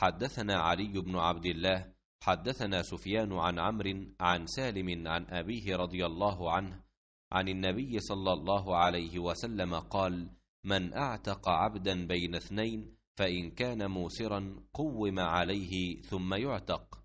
حدثنا علي بن عبد الله حدثنا سفيان عن عمرو عن سالم عن أبيه رضي الله عنه عن النبي صلى الله عليه وسلم قال من أعتق عبدا بين اثنين فإن كان موسرا قوم عليه ثم يعتق